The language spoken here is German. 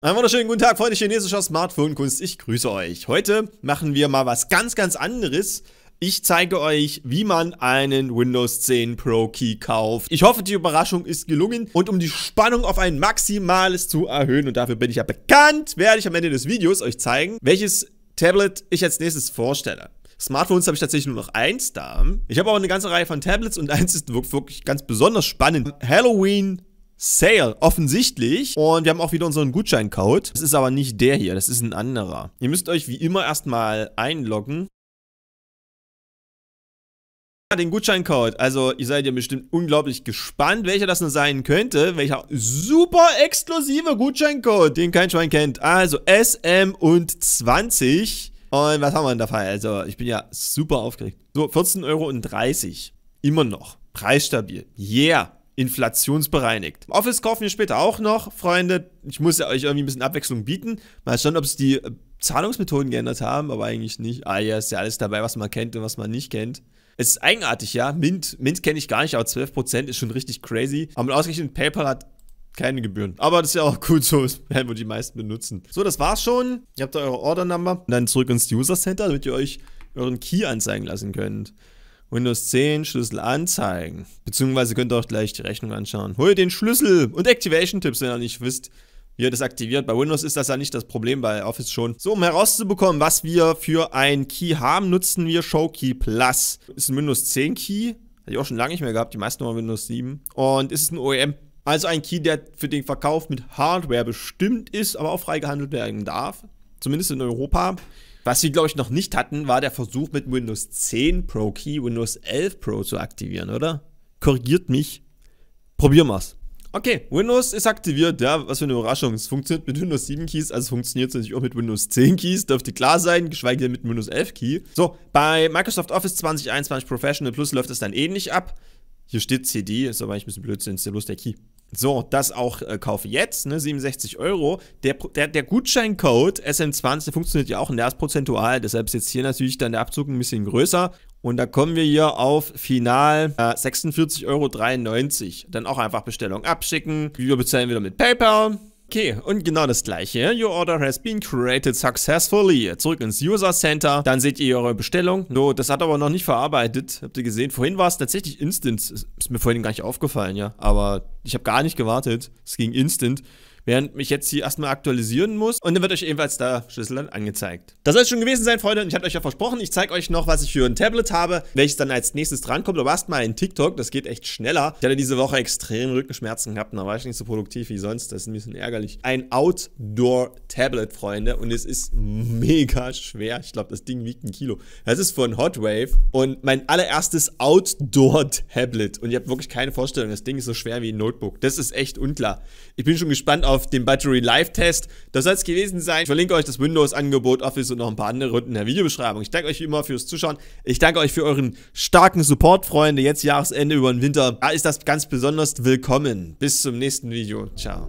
Einen wunderschönen guten Tag, Freunde chinesischer Smartphone-Kunst. Ich grüße euch. Heute machen wir mal was ganz, ganz anderes. Ich zeige euch, wie man einen Windows 10 Pro Key kauft. Ich hoffe, die Überraschung ist gelungen. Und um die Spannung auf ein maximales zu erhöhen, und dafür bin ich ja bekannt, werde ich am Ende des Videos euch zeigen, welches Tablet ich als nächstes vorstelle. Smartphones habe ich tatsächlich nur noch eins da. Ich habe auch eine ganze Reihe von Tablets und eins ist wirklich ganz besonders spannend. Halloween Sale, offensichtlich. Und wir haben auch wieder unseren Gutscheincode. Das ist aber nicht der hier, das ist ein anderer. Ihr müsst euch wie immer erstmal einloggen. Den Gutscheincode. Also, ihr seid ja bestimmt unglaublich gespannt, welcher das nur sein könnte. Welcher super exklusive Gutscheincode, den kein Schwein kennt. Also, SM und 20. Und was haben wir in der Fall? Also, ich bin ja super aufgeregt. So, 14,30 Euro. Immer noch. Preisstabil. Yeah inflationsbereinigt. Office kaufen wir später auch noch, Freunde. Ich muss ja euch irgendwie ein bisschen Abwechslung bieten. Mal schauen, ob es die äh, Zahlungsmethoden geändert haben, aber eigentlich nicht. Ah ja, ist ja alles dabei, was man kennt und was man nicht kennt. Es ist eigenartig, ja. Mint, Mint kenne ich gar nicht, aber 12% ist schon richtig crazy. Aber ausgerechnet PayPal hat keine Gebühren. Aber das ist ja auch gut so, das werden wohl die meisten benutzen. So, das war's schon. Ihr habt da eure Order-Number. Dann zurück ins User Center, damit ihr euch euren Key anzeigen lassen könnt. Windows 10 Schlüssel anzeigen. Beziehungsweise könnt ihr auch gleich die Rechnung anschauen. Hol den Schlüssel und Activation-Tipps, wenn ihr nicht wisst, wie ihr das aktiviert. Bei Windows ist das ja nicht das Problem, bei Office schon. So, um herauszubekommen, was wir für ein Key haben, nutzen wir Show Key Plus. Ist ein Windows 10 Key, hatte ich auch schon lange nicht mehr gehabt, die meisten haben Windows 7. Und ist es ein OEM. Also ein Key, der für den Verkauf mit Hardware bestimmt ist, aber auch freigehandelt werden darf. Zumindest in Europa. Was wir, glaube ich, noch nicht hatten, war der Versuch mit Windows 10 Pro Key Windows 11 Pro zu aktivieren, oder? Korrigiert mich. Probier mal's. Okay, Windows ist aktiviert, ja, was für eine Überraschung. Es funktioniert mit Windows 7 Keys, also funktioniert es natürlich auch mit Windows 10 Keys, dürfte klar sein, geschweige denn mit Windows 11 Key. So, bei Microsoft Office 2021 Professional Plus läuft es dann ähnlich ab. Hier steht CD, ist aber eigentlich ein bisschen Blödsinn, ist ja bloß der Key. So, das auch äh, kaufe jetzt, ne, 67 Euro. Der, der, der Gutscheincode SM20 funktioniert ja auch und der ist prozentual, deshalb ist jetzt hier natürlich dann der Abzug ein bisschen größer. Und da kommen wir hier auf final äh, 46,93 Euro. Dann auch einfach Bestellung abschicken. Wir bezahlen wieder mit PayPal. Okay, und genau das gleiche. Your order has been created successfully. Zurück ins User Center. Dann seht ihr eure Bestellung. So, das hat aber noch nicht verarbeitet. Habt ihr gesehen? Vorhin war es tatsächlich instant. Ist mir vorhin gar nicht aufgefallen, ja. Aber ich habe gar nicht gewartet. Es ging instant während ich jetzt hier erstmal aktualisieren muss. Und dann wird euch ebenfalls der Schlüssel dann angezeigt. Das soll es schon gewesen sein, Freunde. Und ich habe euch ja versprochen, ich zeige euch noch, was ich für ein Tablet habe, welches dann als nächstes drankommt. Aber erstmal ein TikTok, das geht echt schneller. Ich hatte diese Woche extrem Rückenschmerzen gehabt da war ich nicht so produktiv wie sonst. Das ist ein bisschen ärgerlich. Ein Outdoor-Tablet, Freunde. Und es ist mega schwer. Ich glaube, das Ding wiegt ein Kilo. Das ist von Hotwave und mein allererstes Outdoor-Tablet. Und ihr habt wirklich keine Vorstellung, das Ding ist so schwer wie ein Notebook. Das ist echt unklar. Ich bin schon gespannt auf auf den Battery Live Test. Das soll es gewesen sein. Ich verlinke euch das Windows-Angebot, Office und noch ein paar andere Runden in der Videobeschreibung. Ich danke euch wie immer fürs Zuschauen. Ich danke euch für euren starken Support, Freunde. Jetzt Jahresende über den Winter. Da ist das ganz besonders willkommen. Bis zum nächsten Video. Ciao.